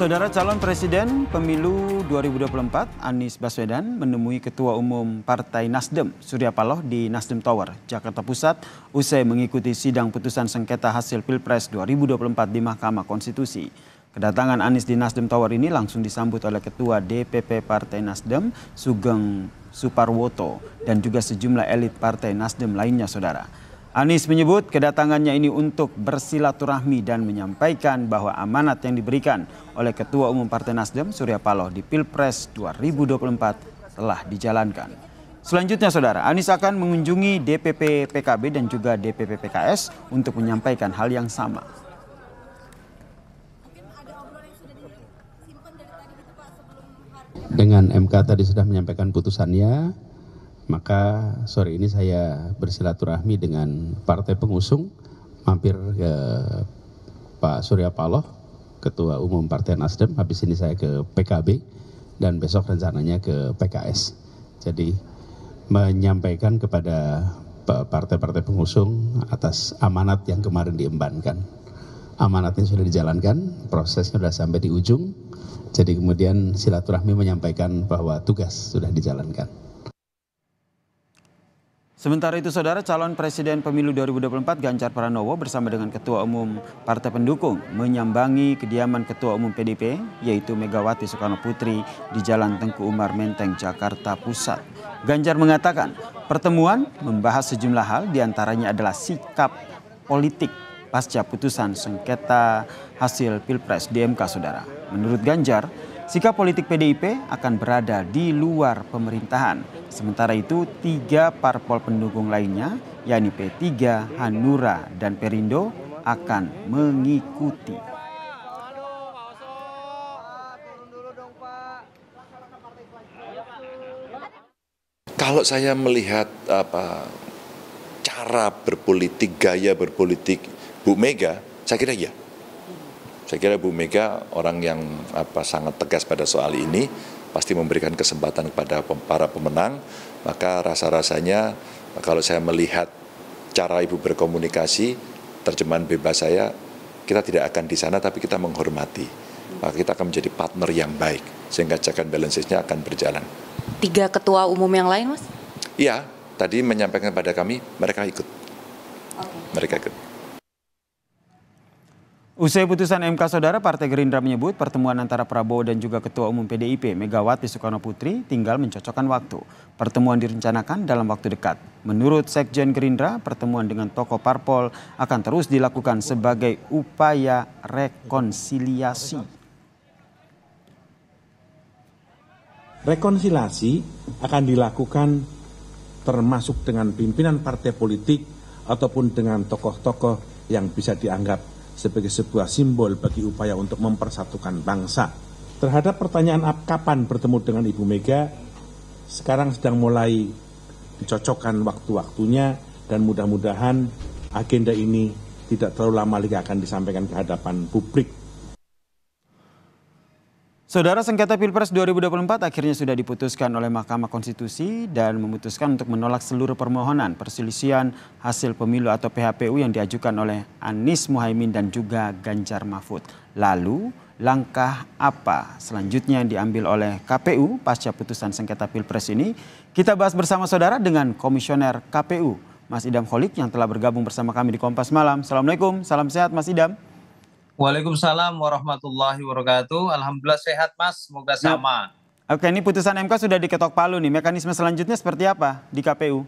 Saudara calon presiden pemilu 2024 Anies Baswedan menemui Ketua Umum Partai Nasdem Surya Paloh di Nasdem Tower, Jakarta Pusat usai mengikuti sidang putusan sengketa hasil Pilpres 2024 di Mahkamah Konstitusi. Kedatangan Anies di Nasdem Tower ini langsung disambut oleh Ketua DPP Partai Nasdem Sugeng Suparwoto dan juga sejumlah elit Partai Nasdem lainnya saudara. Anies menyebut kedatangannya ini untuk bersilaturahmi dan menyampaikan bahwa amanat yang diberikan oleh Ketua Umum Partai Nasdem Surya Paloh di Pilpres 2024 telah dijalankan. Selanjutnya saudara, Anies akan mengunjungi DPP PKB dan juga DPP PKS untuk menyampaikan hal yang sama. Dengan MK tadi sudah menyampaikan putusannya, maka sore ini saya bersilaturahmi dengan partai pengusung mampir ke Pak Surya Paloh, Ketua Umum Partai Nasdem, habis ini saya ke PKB dan besok rencananya ke PKS. Jadi menyampaikan kepada partai-partai pengusung atas amanat yang kemarin diembankan. Amanatnya sudah dijalankan, prosesnya sudah sampai di ujung. Jadi kemudian silaturahmi menyampaikan bahwa tugas sudah dijalankan. Sementara itu, saudara calon presiden pemilu 2024 Ganjar Pranowo bersama dengan ketua umum partai pendukung menyambangi kediaman ketua umum PDP yaitu Megawati Soekarno Putri di Jalan Tengku Umar Menteng Jakarta Pusat. Ganjar mengatakan pertemuan membahas sejumlah hal diantaranya adalah sikap politik pasca putusan sengketa hasil pilpres DMK saudara. Menurut Ganjar, Sikap politik PDIP akan berada di luar pemerintahan. Sementara itu, tiga parpol pendukung lainnya, yakni P3, Hanura, dan Perindo, akan mengikuti. Kalau saya melihat apa cara berpolitik, gaya berpolitik Bu Mega, saya kira ya. Saya kira Bu Mega orang yang apa sangat tegas pada soal ini pasti memberikan kesempatan kepada para pemenang. Maka rasa-rasanya kalau saya melihat cara Ibu berkomunikasi, terjemahan bebas saya, kita tidak akan di sana tapi kita menghormati. Maka kita akan menjadi partner yang baik sehingga check and balances akan berjalan. Tiga ketua umum yang lain, Mas? Iya, tadi menyampaikan kepada kami mereka ikut. Okay. Mereka ikut. Usai putusan MK Saudara, Partai Gerindra menyebut pertemuan antara Prabowo dan juga Ketua Umum PDIP Megawati Soekarno Putri tinggal mencocokkan waktu. Pertemuan direncanakan dalam waktu dekat. Menurut Sekjen Gerindra, pertemuan dengan tokoh parpol akan terus dilakukan sebagai upaya rekonsiliasi. Rekonsiliasi akan dilakukan termasuk dengan pimpinan partai politik ataupun dengan tokoh-tokoh yang bisa dianggap sebagai sebuah simbol bagi upaya untuk mempersatukan bangsa. Terhadap pertanyaan kapan bertemu dengan Ibu Mega, sekarang sedang mulai dicocokkan waktu-waktunya dan mudah-mudahan agenda ini tidak terlalu lama lagi akan disampaikan ke hadapan publik. Saudara sengketa Pilpres 2024 akhirnya sudah diputuskan oleh Mahkamah Konstitusi dan memutuskan untuk menolak seluruh permohonan perselisihan hasil pemilu atau PHPU yang diajukan oleh Anies Muhaimin dan juga Ganjar Mahfud. Lalu langkah apa selanjutnya yang diambil oleh KPU pasca putusan sengketa Pilpres ini? Kita bahas bersama saudara dengan Komisioner KPU Mas Idam Holik yang telah bergabung bersama kami di Kompas Malam. Assalamualaikum, salam sehat Mas Idam. Waalaikumsalam warahmatullahi wabarakatuh. Alhamdulillah sehat Mas, semoga ya. sama. Oke, ini putusan MK sudah diketok palu nih. Mekanisme selanjutnya seperti apa di KPU?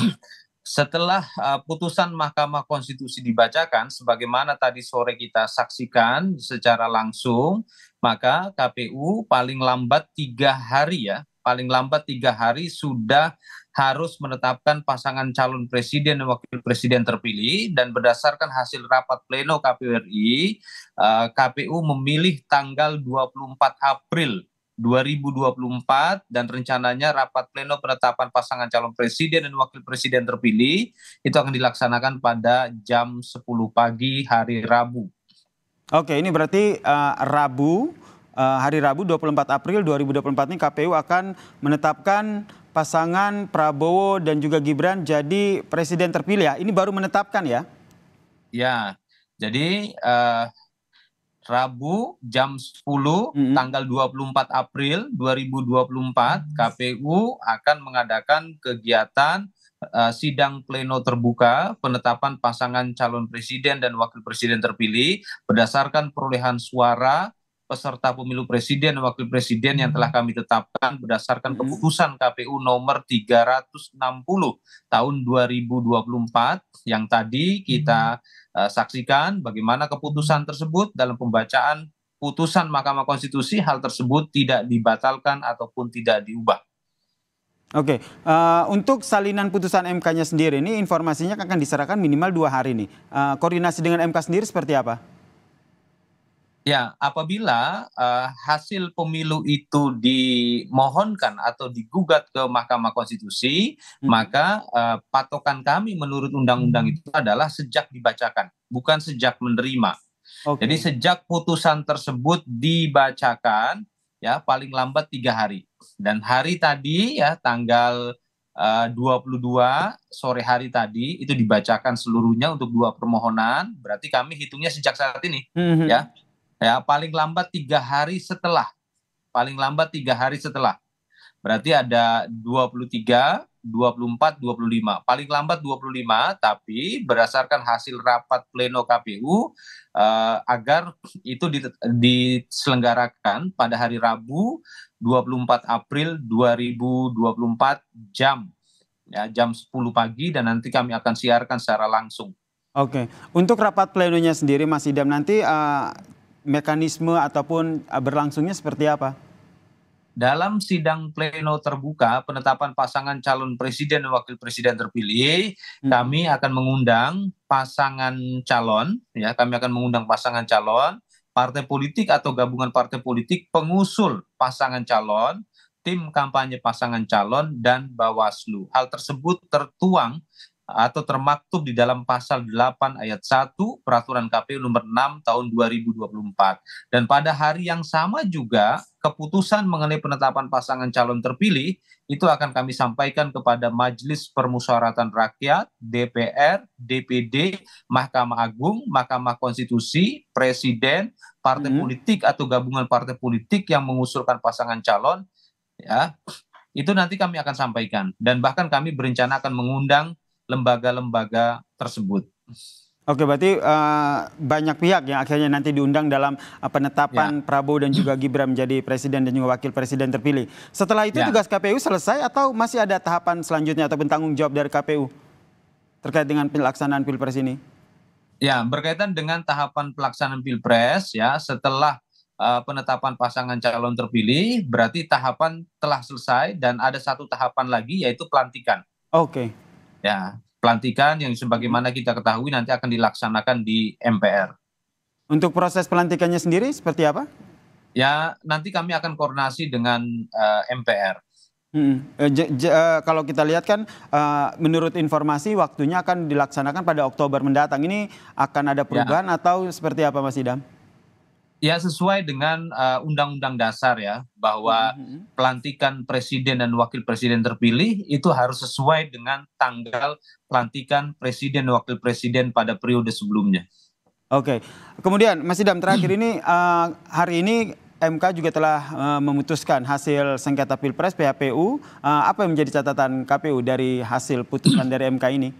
Setelah uh, putusan Mahkamah Konstitusi dibacakan, sebagaimana tadi sore kita saksikan secara langsung, maka KPU paling lambat tiga hari ya paling lambat tiga hari sudah harus menetapkan pasangan calon presiden dan wakil presiden terpilih dan berdasarkan hasil rapat pleno KPU RI eh, KPU memilih tanggal 24 April 2024 dan rencananya rapat pleno penetapan pasangan calon presiden dan wakil presiden terpilih itu akan dilaksanakan pada jam 10 pagi hari Rabu. Oke, ini berarti uh, Rabu Eh, hari Rabu 24 April 2024 ini KPU akan menetapkan pasangan Prabowo dan juga Gibran jadi presiden terpilih ya. Ini baru menetapkan ya? Ya, jadi uh, Rabu jam 10 mm -hmm. tanggal 24 April 2024 KPU akan mengadakan kegiatan eh, sidang pleno terbuka penetapan pasangan calon presiden dan wakil presiden terpilih berdasarkan perolehan suara peserta pemilu presiden dan wakil presiden yang hmm. telah kami tetapkan berdasarkan hmm. keputusan KPU nomor 360 tahun 2024 yang tadi kita uh, saksikan bagaimana keputusan tersebut dalam pembacaan putusan Mahkamah Konstitusi hal tersebut tidak dibatalkan ataupun tidak diubah. Oke, uh, untuk salinan putusan MK-nya sendiri ini informasinya akan diserahkan minimal dua hari nih. Uh, koordinasi dengan MK sendiri seperti apa? Ya, apabila uh, hasil pemilu itu dimohonkan atau digugat ke Mahkamah Konstitusi, hmm. maka uh, patokan kami menurut undang-undang hmm. itu adalah sejak dibacakan, bukan sejak menerima. Okay. Jadi sejak putusan tersebut dibacakan, ya paling lambat tiga hari. Dan hari tadi ya tanggal eh, uh, 22 sore hari tadi itu dibacakan seluruhnya untuk dua permohonan. Berarti kami hitungnya sejak saat ini, hmm. hmm. ya ya paling lambat tiga hari setelah paling lambat tiga hari setelah berarti ada 23 24 25 paling lambat 25 tapi berdasarkan hasil rapat pleno KPU eh, agar itu diselenggarakan pada hari Rabu 24 April 2024 jam ya jam 10 pagi dan nanti kami akan siarkan secara langsung Oke, untuk rapat plenonya sendiri Mas Idam nanti uh, mekanisme ataupun eh, berlangsungnya seperti apa? Dalam sidang pleno terbuka penetapan pasangan calon presiden dan wakil presiden terpilih, hmm. kami akan mengundang pasangan calon, ya kami akan mengundang pasangan calon, partai politik atau gabungan partai politik, pengusul pasangan calon, tim kampanye pasangan calon dan Bawaslu. Hal tersebut tertuang atau termaktub di dalam pasal 8 ayat 1 peraturan KPU nomor 6 tahun 2024. Dan pada hari yang sama juga keputusan mengenai penetapan pasangan calon terpilih itu akan kami sampaikan kepada Majelis Permusyawaratan Rakyat, DPR, DPD, Mahkamah Agung, Mahkamah Konstitusi, Presiden, partai hmm. politik atau gabungan partai politik yang mengusulkan pasangan calon ya. Itu nanti kami akan sampaikan dan bahkan kami berencana akan mengundang lembaga-lembaga tersebut. Oke, berarti uh, banyak pihak yang akhirnya nanti diundang dalam uh, penetapan ya. Prabowo dan juga Gibran menjadi presiden dan juga wakil presiden terpilih. Setelah itu ya. tugas KPU selesai atau masih ada tahapan selanjutnya atau tanggung jawab dari KPU terkait dengan pelaksanaan pilpres ini? Ya, berkaitan dengan tahapan pelaksanaan pilpres ya setelah uh, penetapan pasangan calon terpilih berarti tahapan telah selesai dan ada satu tahapan lagi yaitu pelantikan. Oke. Okay. Ya, pelantikan yang sebagaimana kita ketahui nanti akan dilaksanakan di MPR. Untuk proses pelantikannya sendiri seperti apa? Ya, nanti kami akan koordinasi dengan uh, eh, MPR. Hmm. uh, kalau kita lihat kan, uh, menurut informasi waktunya akan dilaksanakan pada Oktober mendatang. Ini akan ada ya. perubahan ya. atau seperti apa, Mas Idam? Ya sesuai dengan eh, undang-undang dasar ya bahwa mm-hmm. pelantikan presiden dan wakil presiden terpilih itu harus sesuai dengan tanggal pelantikan presiden dan wakil presiden pada periode sebelumnya. Oke, kemudian Mas Idam terakhir ini uh, hari ini MK juga telah uh, memutuskan hasil sengketa pilpres PHPU. Uh, apa yang menjadi catatan KPU dari hasil putusan dari MK ini?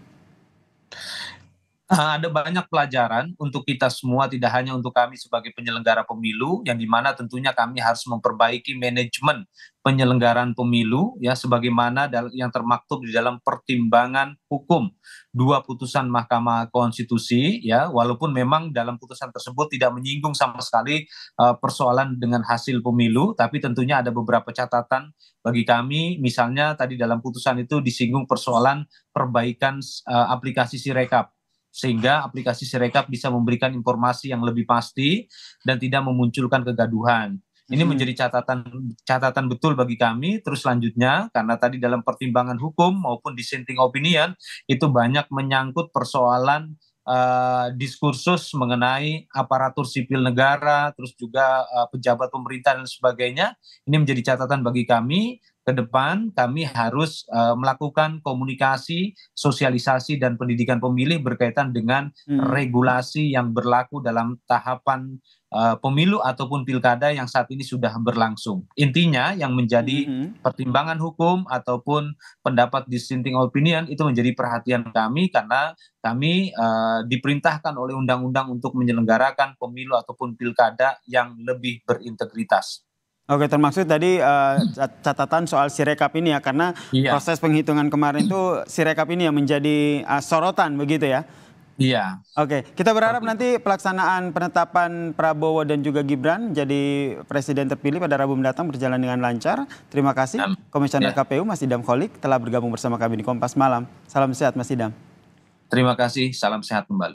Eh, ada banyak pelajaran untuk kita semua tidak hanya untuk kami sebagai penyelenggara pemilu yang dimana tentunya kami harus memperbaiki manajemen penyelenggaraan pemilu ya sebagaimana yang termaktub di dalam pertimbangan hukum dua putusan Mahkamah Konstitusi ya walaupun memang dalam putusan tersebut tidak menyinggung sama sekali eh, persoalan dengan hasil pemilu tapi tentunya ada beberapa catatan bagi kami misalnya tadi dalam putusan itu disinggung persoalan perbaikan eh, aplikasi Sirekap sehingga aplikasi Sirekap bisa memberikan informasi yang lebih pasti dan tidak memunculkan kegaduhan. Ini hmm. menjadi catatan catatan betul bagi kami. Terus selanjutnya, karena tadi dalam pertimbangan hukum maupun dissenting opinion itu banyak menyangkut persoalan uh, diskursus mengenai aparatur sipil negara, terus juga uh, pejabat pemerintah dan sebagainya. Ini menjadi catatan bagi kami ke depan kami harus e, melakukan komunikasi, sosialisasi dan pendidikan pemilih berkaitan dengan hmm. regulasi yang berlaku dalam tahapan e, pemilu ataupun pilkada yang saat ini sudah berlangsung. Intinya yang menjadi hmm, hmm. pertimbangan hukum ataupun pendapat dissenting opinion itu menjadi perhatian kami karena kami e, diperintahkan oleh undang-undang untuk menyelenggarakan pemilu ataupun pilkada yang lebih berintegritas. Oke, termasuk tadi uh, catatan soal sirekap ini ya, karena iya. proses penghitungan kemarin itu sirekap ini yang menjadi uh, sorotan begitu ya. Iya. Oke, kita berharap nanti pelaksanaan penetapan Prabowo dan juga Gibran jadi presiden terpilih pada Rabu mendatang berjalan dengan lancar. Terima kasih um, Komisioner ya. KPU Mas Idam Kholik telah bergabung bersama kami di Kompas Malam. Salam sehat Mas Idam. Terima kasih, salam sehat kembali.